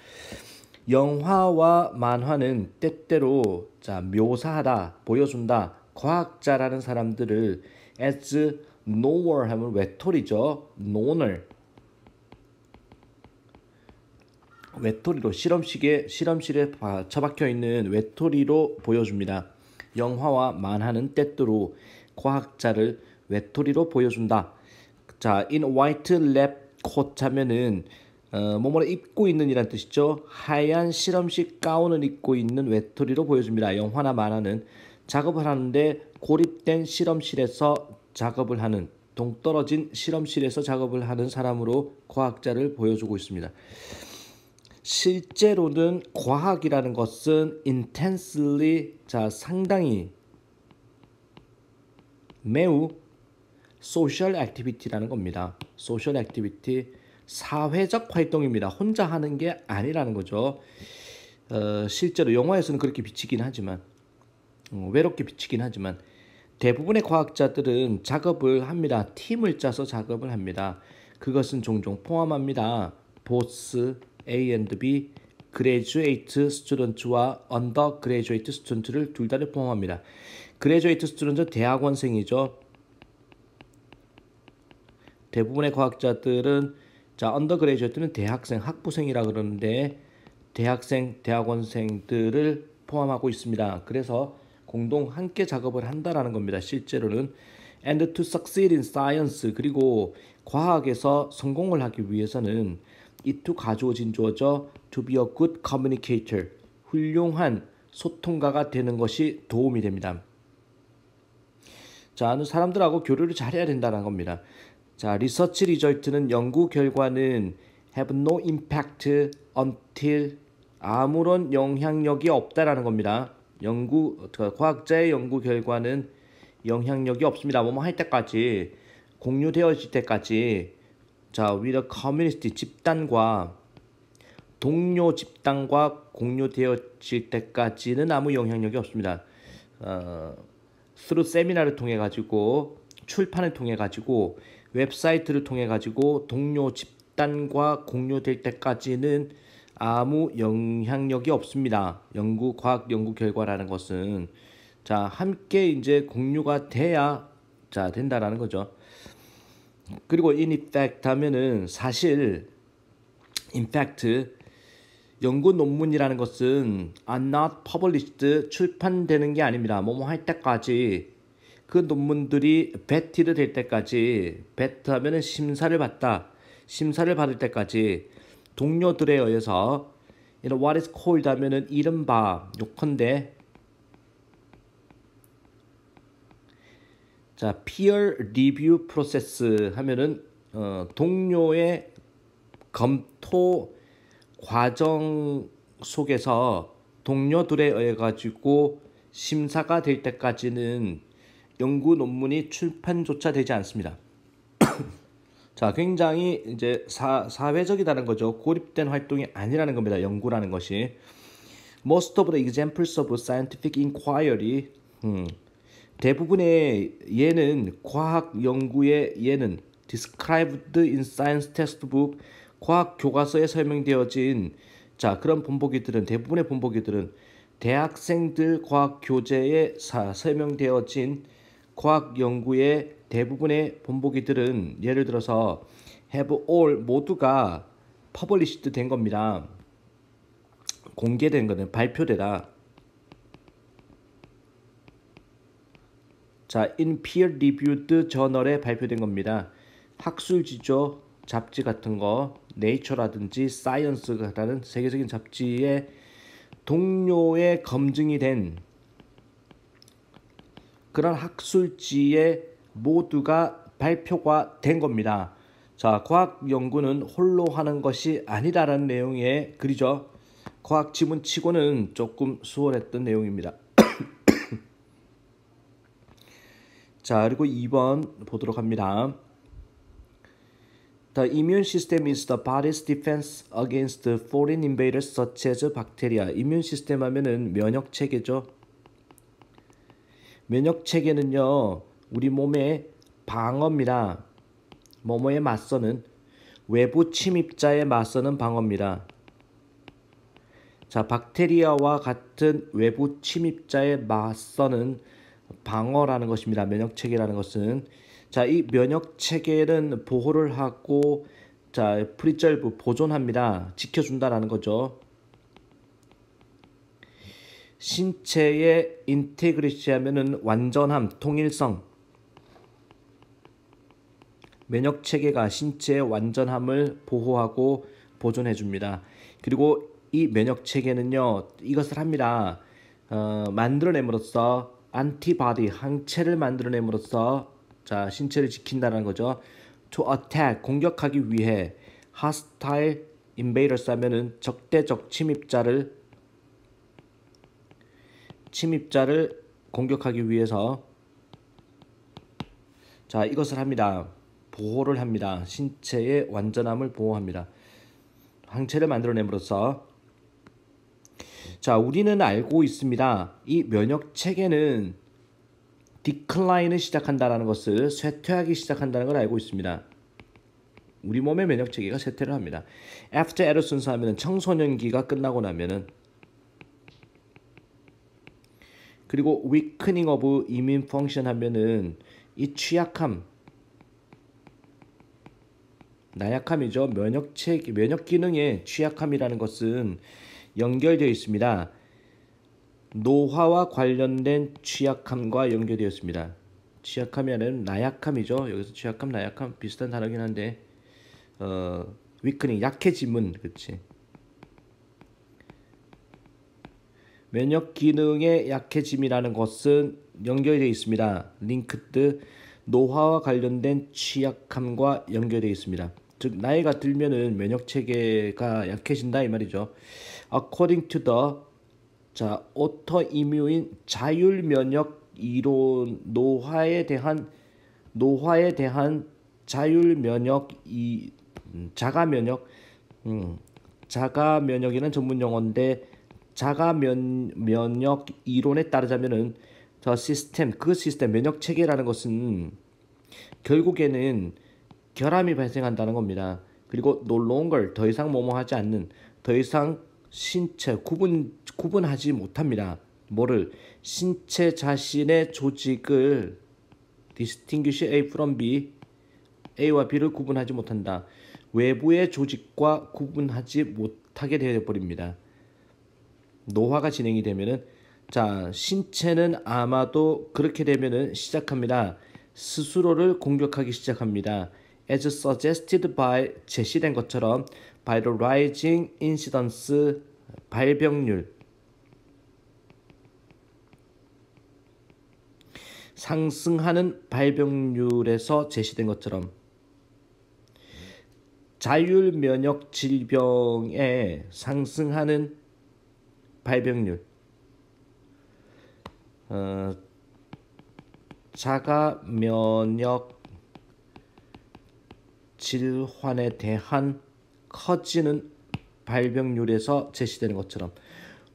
영화와 만화는 때때로 자, 묘사하다, 보여준다. 과학자라는 사람들을 as knower 하면 외톨이죠. 논을 외톨이로 실험실에 실험실에 처박혀 있는 외톨이로 보여줍니다. 영화와 만화는 때때로 과학자를 외톨이로 보여준다. 자, in white lab coat 하면은 어, 뭐뭐 입고 있는 이란 뜻이죠. 하얀 실험식 가운을 입고 있는 외톨이로 보여줍니다. 영화나 만화는 작업을 하는데 고립된 실험실에서 작업을 하는 동떨어진 실험실에서 작업을 하는 사람으로 과학자를 보여주고 있습니다. 실제로는 과학이라는 것은 intensely 자 상당히 매우 소셜 액티비티라는 겁니다. 소셜 액티비티 사회적 활동입니다. 혼자 하는 게 아니라는 거죠. 어, 실제로 영화에서는 그렇게 비치긴 하지만 어, 외롭게 비치긴 하지만 대부분의 과학자들은 작업을 합니다. 팀을 짜서 작업을 합니다. 그것은 종종 포함합니다. 보스, A&B, 그레주에이트 스튜던트와 언더 그레주에이트 스튜던트를 둘 다를 포함합니다. 그레주에이트 스튜던트 대학원생이죠. 대부분의 과학자들은 자 언더그레이저트는 대학생 학부생이라 그러는데 대학생 대학원생들을 포함하고 있습니다. 그래서 공동 함께 작업을 한다라는 겁니다. 실제로는 and to succeed in science 그리고 과학에서 성공을 하기 위해서는 이투 가져진 조어죠. to be a good communicator 훌륭한 소통가가 되는 것이 도움이 됩니다. 자, 사람들하고 교류를 잘해야 된다는 겁니다. 자, 리서치 리절트는 연구 결과는 have no impact until 아무런 영향력이 없다라는 겁니다. 연구 그 과학자의 연구 결과는 영향력이 없습니다. 뭐뭐 할 때까지 공유되어질 때까지 자, with a community 집단과 동료 집단과 공유되어질 때까지는 아무 영향력이 없습니다. 어, 스루 세미나를 통해 가지고 출판을 통해 가지고 웹사이트를 통해 가지고 동료 집단과 공유될 때까지는 아무 영향력이 없습니다. 연구 과학 연구 결과라는 것은 자 함께 이제 공유가 돼야 자 된다라는 거죠. 그리고 in effect 하면은 사실 in fact 연구 논문이라는 것은 are not published 출판되는 게 아닙니다. 뭐뭐 할 때까지 그 논문들이 배티를될 때까지 배트 하면은 심사를 받다. 심사를 받을 때까지 동료들에 의해서 이런 what is called 하면은 이른바 요컨대 자 peer review process 하면은 어, 동료의 검토 과정 속에서 동료들에 의해 가지고 심사가 될 때까지는 연구 논문이 출판조차 되지 않습니다. <coughs> 자, 굉장히 이제 사, 사회적이라는 거죠. 고립된 활동이 아니라는 겁니다. 연구라는 것이. Most of the examples of scientific inquiry, 음, 대부분의 예는 과학 연구의 예는 described in science textbook, 과학 교과서에 설명되어진 자 그런 본보기들은 대부분의 본보기들은 대학생들 과학 교재에 설명되어진 과학 연구의 대부분의 본보기들은 예를 들어서 have all 모두가 퍼블리시드 된 겁니다. 공개된 거는 발표되다. 자, in peer reviewed 저널에 발표된 겁니다. 학술 지조 잡지 같은 거, 네이처라든지 사이언스 같은 세계적인 잡지에 동료의 검증이 된 그런 학술지에 모두가 발표가 된 겁니다. 자, 과학 연구는 홀로 하는 것이 아니다라는 내용의 글이죠. 과학 지문 치고는 조금 수월했던 내용입니다. <coughs> 자, 그리고 2번 보도록 합니다. The immune system is the body's defense against foreign invaders such as bacteria. 이뮨 시스템 하면은 면역 체계죠. 면역 체계는요, 우리 몸의 방어입니다. 뭐뭐에 맞서는 외부 침입자에 맞서는 방어입니다. 자, 박테리아와 같은 외부 침입자에 맞서는 방어라는 것입니다. 면역 체계라는 것은 자, 이 면역 체계는 보호를 하고 자, 프리절브 보존합니다. 지켜준다라는 거죠. 신체의 인테그리티 하면은 완전함, 통일성. 면역 체계가 신체의 완전함을 보호하고 보존해 줍니다. 그리고 이 면역 체계는요. 이것을 합니다. 어, 만들어냄으로써 안티바디 항체를 만들어냄으로써 자, 신체를 지킨다는 거죠. to attack 공격하기 위해 hostile invaders 하면은 적대적 침입자를 침입자를 공격하기 위해서 자 이것을 합니다. 보호를 합니다. 신체의 완전함을 보호합니다. 항체를 만들어냄으로써 자 우리는 알고 있습니다. 이 면역 체계는 디클라인을 시작한다는 것을 쇠퇴하기 시작한다는 걸 알고 있습니다. 우리 몸의 면역 체계가 쇠퇴를 합니다. After l e s c e n c e 하면 청소년기가 끝나고 나면은 그리고 weakening of immune function 하면은 이 취약함 나약함이죠. 면역체 면역 기능의 취약함이라는 것은 연결되어 있습니다. 노화와 관련된 취약함과 연결되었습니다. 취약함이라는 나약함이죠. 여기서 취약함, 나약함 비슷한 단어긴 한데 어, 위크닝 약해짐은 그렇지. 면역 기능의 약해짐이라는 것은 연결되어 있습니다. 링크드 노화와 관련된 취약함과 연결되어 있습니다. 즉 나이가 들면은 면역 체계가 약해진다 이 말이죠. According to the 자 오토이뮤인 자율 면역 이론 노화에 대한 노화에 대한 자율 면역 이 음, 자가 면역 음, 자가 면역이라는 전문 용어인데 자가 면, 면역 이론에 따르자면은 저 시스템 그 시스템 면역 체계라는 것은 결국에는 결함이 발생한다는 겁니다. 그리고 놀라운 걸더 이상 모모하지 않는 더 이상 신체 구분 구분하지 못합니다. 뭐를 신체 자신의 조직을 distinguish A from B A와 B를 구분하지 못한다. 외부의 조직과 구분하지 못하게 되어 버립니다. 노화가 진행이 되면은 자 신체는 아마도 그렇게 되면은 시작합니다. 스스로를 공격하기 시작합니다. As suggested by 제시된 것처럼 by the rising incidence 발병률 상승하는 발병률에서 제시된 것처럼 자율 면역 질병의 상승하는 발병률 어, 자가 면역 질환에 대한 커지는 발병률에서 제시되는 것처럼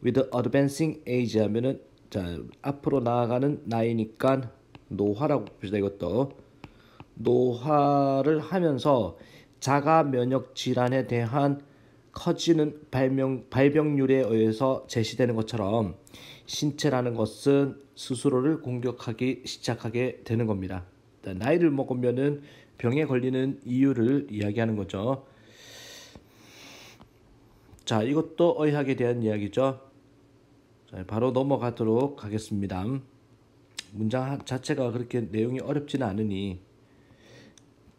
with advancing age 하면은 자 앞으로 나아가는 나이니까 노화라고 봅시다 이것도 노화를 하면서 자가 면역 질환에 대한 커지는 발명, 발병률에 의해서 제시되는 것처럼 신체라는 것은 스스로를 공격하기 시작하게 되는 겁니다. 나이를 먹으면 병에 걸리는 이유를 이야기하는 거죠. 자, 이것도 의학에 대한 이야기죠. 자, 바로 넘어가도록 하겠습니다. 문장 자체가 그렇게 내용이 어렵지는 않으니.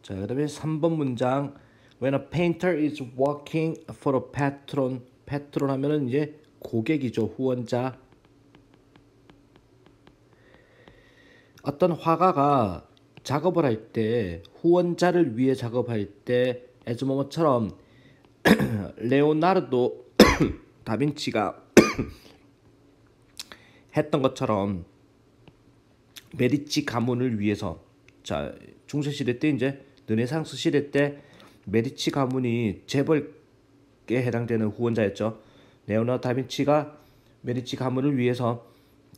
자, 그 다음에 3번 문장. When a painter is working for a patron, patron 하면은 이제 고객이죠. 후원자. 어떤 화가가 작업을 할 때 후원자를 위해 작업할 때 에즈모모처럼 <clears throat> 레오나르도 <clears throat> 다빈치가 <clears throat> 했던 것처럼 메디치 가문을 위해서 자 중세 시대 때 이제 르네상스 시대 때 메디치 가문이 재벌에 해당되는 후원자였죠. 레오나 다빈치가 메디치 가문을 위해서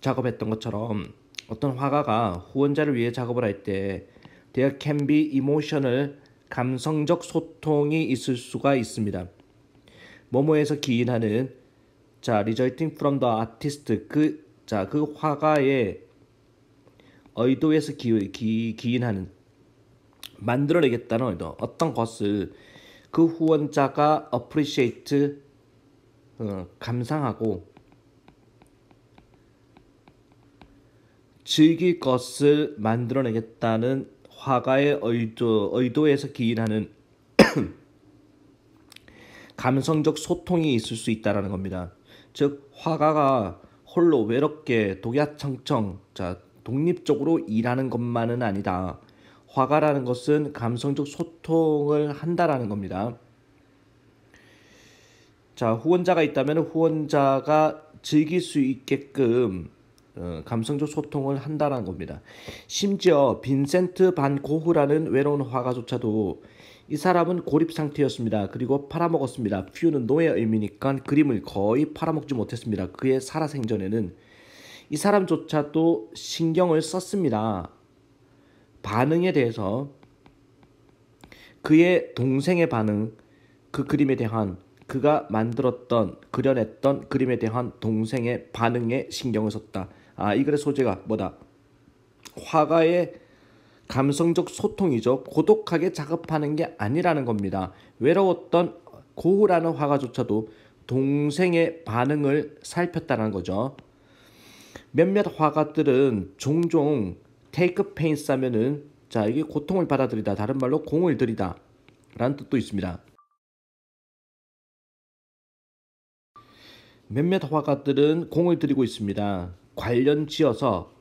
작업했던 것처럼 어떤 화가가 후원자를 위해 작업을 할 때 there can be emotional 감성적 소통이 있을 수가 있습니다. 뭐뭐에서 기인하는 자 resulting from the artist 그자그 그 화가의 의도에서 기, 기, 기인하는 만들어내겠다는 어떤 것을 그 후원자가 appreciate 어, 감상하고 즐길 것을 만들어내겠다는 화가의 의도, 의도에서 기인하는 <clears throat> 감성적 소통이 있을 수 있다라는 겁니다. 즉 화가가 홀로 외롭게 독야청청 자 독립적으로 일하는 것만은 아니다. 화가라는 것은 감성적 소통을 한다라는 겁니다. 자, 후원자가 있다면 후원자가 즐길 수 있게끔 어, 감성적 소통을 한다는 겁니다. 심지어 빈센트 반 고흐라는 외로운 화가조차도 이 사람은 고립 상태였습니다. 그리고 팔아먹었습니다. 퓨는 노예 의미니까 그림을 거의 팔아먹지 못했습니다. 그의 살아생전에는 이 사람조차도 신경을 썼습니다. 반응에 대해서 그의 동생의 반응, 그 그림에 대한 그가 만들었던 그려냈던 그림에 대한 동생의 반응에 신경을 썼다. 아, 이 글의 소재가 뭐다? 화가의 감성적 소통이죠. 고독하게 작업하는 게 아니라는 겁니다. 외로웠던 고흐라는 화가조차도 동생의 반응을 살폈다는 거죠. 몇몇 화가들은 종종 테이크 페인스 하면은 자 이게 고통을 받아들이다 다른 말로 공을 들이다 라는 뜻도 있습니다. 몇몇 화가들은 공을 들이고 있습니다. 관련 지어서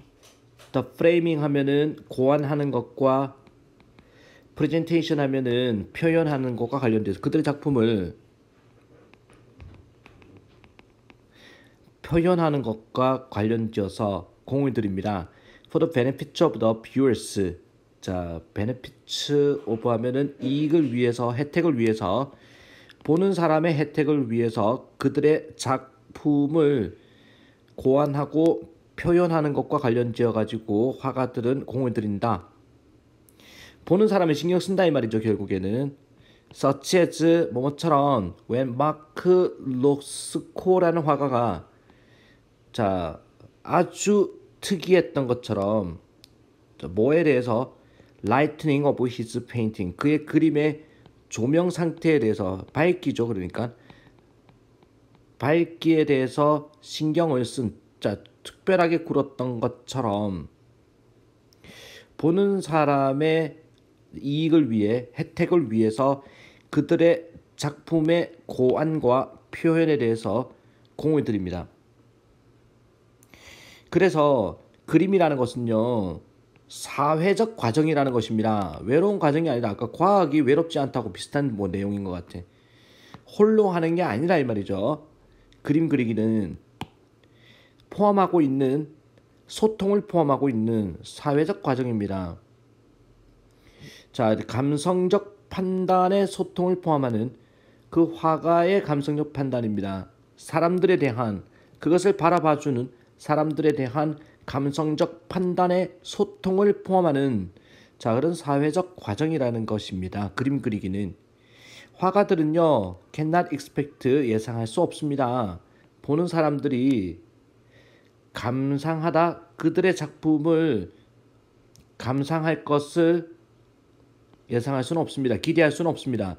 더 프레이밍 하면은 고안하는 것과 프레젠테이션 하면은 표현하는 것과 관련돼서 그들의 작품을 표현하는 것과 관련지어서 공을 드립니다. for the benefit of the viewers. 자, benefits of 하면은 이익을 위해서, 혜택을 위해서 보는 사람의 혜택을 위해서 그들의 작품을 고안하고 표현하는 것과 관련지어 가지고 화가들은 공을 들인다. 보는 사람이 신경 쓴다 이 말이죠 결국에는 such as 뭐뭐처럼 when 마크 로스코라는 화가가 자 아주 특이했던 것처럼 모에 대해서 lightning of his painting 그의 그림의 조명 상태에 대해서 밝기죠 그러니까 밝기에 대해서 신경을 쓴 자, 특별하게 굴었던 것처럼 보는 사람의 이익을 위해 혜택을 위해서 그들의 작품의 고안과 표현에 대해서 공을 드립니다. 그래서 그림이라는 것은요. 사회적 과정이라는 것입니다. 외로운 과정이 아니라 아까 과학이 외롭지 않다고 비슷한 뭐 내용인 것 같아. 홀로 하는 게 아니라 이 말이죠. 그림 그리기는 포함하고 있는 소통을 포함하고 있는 사회적 과정입니다. 자, 감성적 판단의 소통을 포함하는 그 화가의 감성적 판단입니다. 사람들에 대한 그것을 바라봐주는 사람들에 대한 감성적 판단의 소통을 포함하는 자 그런 사회적 과정이라는 것입니다. 그림 그리기는 화가들은요 cannot expect 예상할 수 없습니다. 보는 사람들이 감상하다 그들의 작품을 감상할 것을 예상할 수는 없습니다. 기대할 수는 없습니다.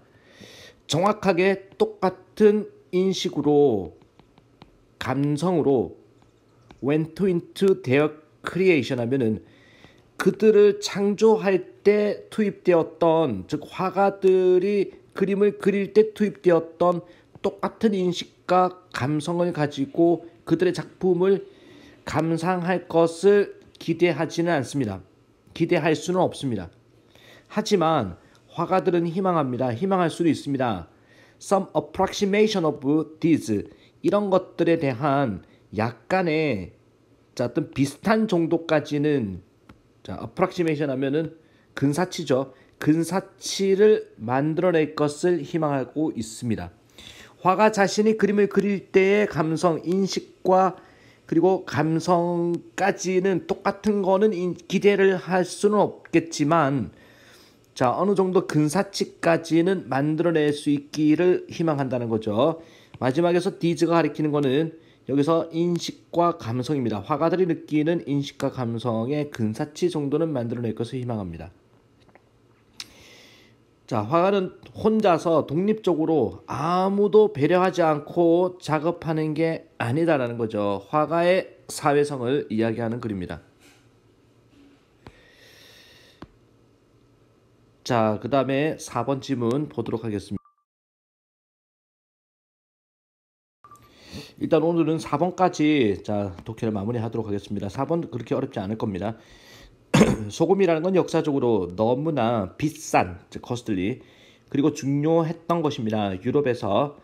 정확하게 똑같은 인식으로 감성으로 went into their creation 하면은 그들을 창조할 때 투입되었던 즉 화가들이 그림을 그릴 때 투입되었던 똑같은 인식과 감성을 가지고 그들의 작품을 감상할 것을 기대하지는 않습니다. 기대할 수는 없습니다. 하지만 화가들은 희망합니다. 희망할 수도 있습니다. Some approximation of these 이런 것들에 대한 약간의 자, 어떤 비슷한 정도까지는 자, 어프락시메이션 하면은 근사치죠. 근사치를 만들어낼 것을 희망하고 있습니다. 화가 자신이 그림을 그릴 때의 감성, 인식과 그리고 감성까지는 똑같은 거는 기대를 할 수는 없겠지만 자 어느 정도 근사치까지는 만들어낼 수 있기를 희망한다는 거죠. 마지막에서 디즈가 가리키는 거는 여기서 인식과 감성입니다. 화가들이 느끼는 인식과 감성의 근사치 정도는 만들어낼 것을 희망합니다. 자, 화가는 혼자서 독립적으로 아무도 배려하지 않고 작업하는 게 아니다라는 거죠. 화가의 사회성을 이야기하는 글입니다. 자, 그 다음에 4번 질문 보도록 하겠습니다. 일단 오늘은 4번까지 자 독해를 마무리하도록 하겠습니다. 4번 그렇게 어렵지 않을 겁니다. <clears throat> 소금이라는 건 역사적으로 너무나 비싼 즉 커스틀리 그리고 중요했던 것입니다. 유럽에서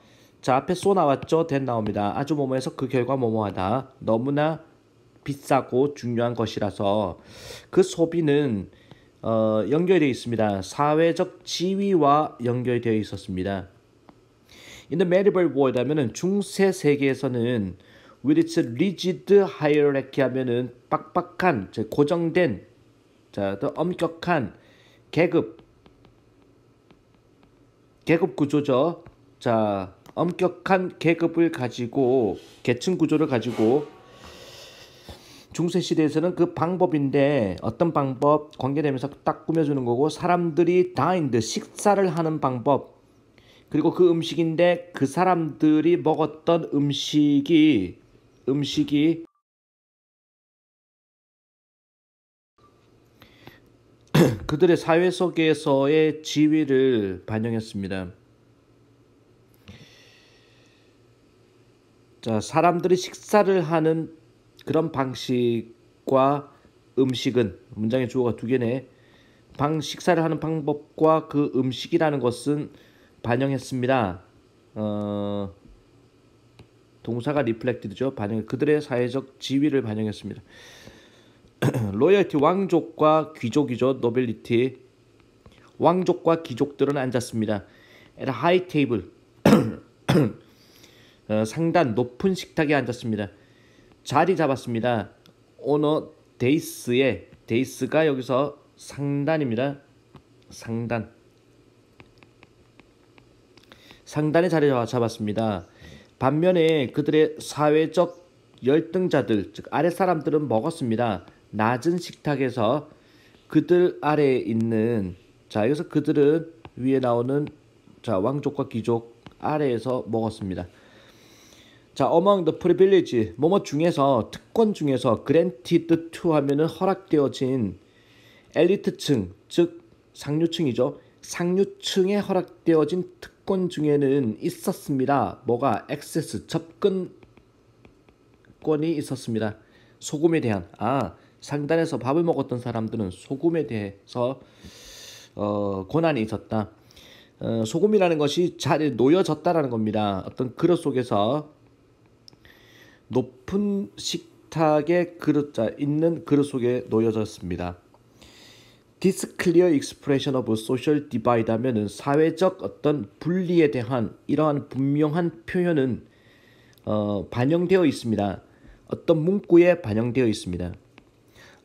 자 앞에 쏘 나왔죠. 된 나옵니다. 아주 모모해서그 결과 모모하다 너무나 비싸고 중요한 것이라서 그 소비는 어, 연결되어 있습니다. 사회적 지위와 연결되어 있었습니다. In the medieval world 하면은 중세 세계에서는 with its rigid hierarchy 하면은 빡빡한 고정된 자, 더 엄격한 계급 계급 구조죠. 자, 엄격한 계급을 가지고 계층 구조를 가지고 중세 시대에서는 그 방법인데 어떤 방법 관계되면서 딱 꾸며주는 거고 사람들이 다인드 식사를 하는 방법 그리고 그 음식인데 그 사람들이 먹었던 음식이 음식이 <clears throat> 그들의 사회 속에서의 지위를 반영했습니다. 자, 사람들이 식사를 하는 그런 방식과 음식은 문장의 주어가 두 개네. 방 식사를 하는 방법과 그 음식이라는 것은 반영했습니다. 어, 동사가 리플렉티드죠. 반영 그들의 사회적 지위를 반영했습니다. 로열티 <clears throat> 왕족과 귀족이죠. 노빌리티 왕족과 귀족들은 앉았습니다. At a high table <clears throat> 어, 상단 높은 식탁에 앉았습니다. 자리 잡았습니다. 오너 데이스의 데이스가 여기서 상단입니다. 상단 상단에 자리 잡았습니다. 반면에 그들의 사회적 열등자들, 즉 아래 사람들은 먹었습니다. 낮은 식탁에서 그들 아래에 있는 자 여기서 그들은 위에 나오는 자 왕족과 귀족 아래에서 먹었습니다. 자 among the privilege 뭐뭐 중에서 특권 중에서 granted to 하면은 허락되어진 엘리트층 즉 상류층이죠. 상류층에 허락되어진 특 사건 중에는 있었습니다. 뭐가 액세스 접근권이 있었습니다. 소금에 대한 아 상단에서 밥을 먹었던 사람들은 소금에 대해서 어, 권한이 있었다. 어, 소금이라는 것이 잘 놓여졌다라는 겁니다. 어떤 그릇 속에서 높은 식탁에 그릇자 있는 그릇 속에 놓여졌습니다. 디스 i 리어익스프레 e x 브 소셜 디바이 o n o 하면은 사회적 어떤 분리에 대한 이러한 분명한 표현은 어, 반영되어 있습니다. 어떤 문구에 반영되어 있습니다.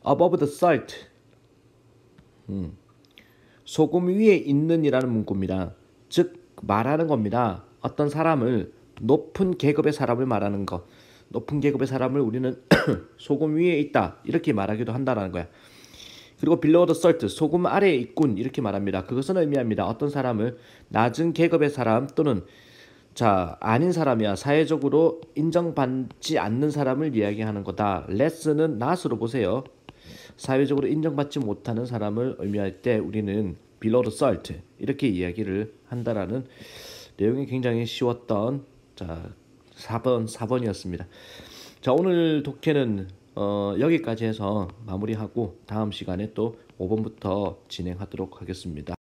Above the salt 음, 소금 위에 있는이라는 문구입니다. 즉 말하는 겁니다. 어떤 사람을 높은 계급의 사람을 말하는 것. 높은 계급의 사람을 우리는 <clears throat> 소금 위에 있다 이렇게 말하기도 한다라는 거야. 그리고 below the salt, 소금 아래에 있군 이렇게 말합니다. 그것은 의미합니다. 어떤 사람을 낮은 계급의 사람 또는 자 아닌 사람이야 사회적으로 인정받지 않는 사람을 이야기하는 거다. less는 not으로 보세요. 사회적으로 인정받지 못하는 사람을 의미할 때 우리는 below the salt 이렇게 이야기를 한다라는 내용이 굉장히 쉬웠던 자 4번 4번이었습니다. 자 오늘 독해는 어, 여기까지 해서 마무리하고 다음 시간에 또 5번부터 진행하도록 하겠습니다.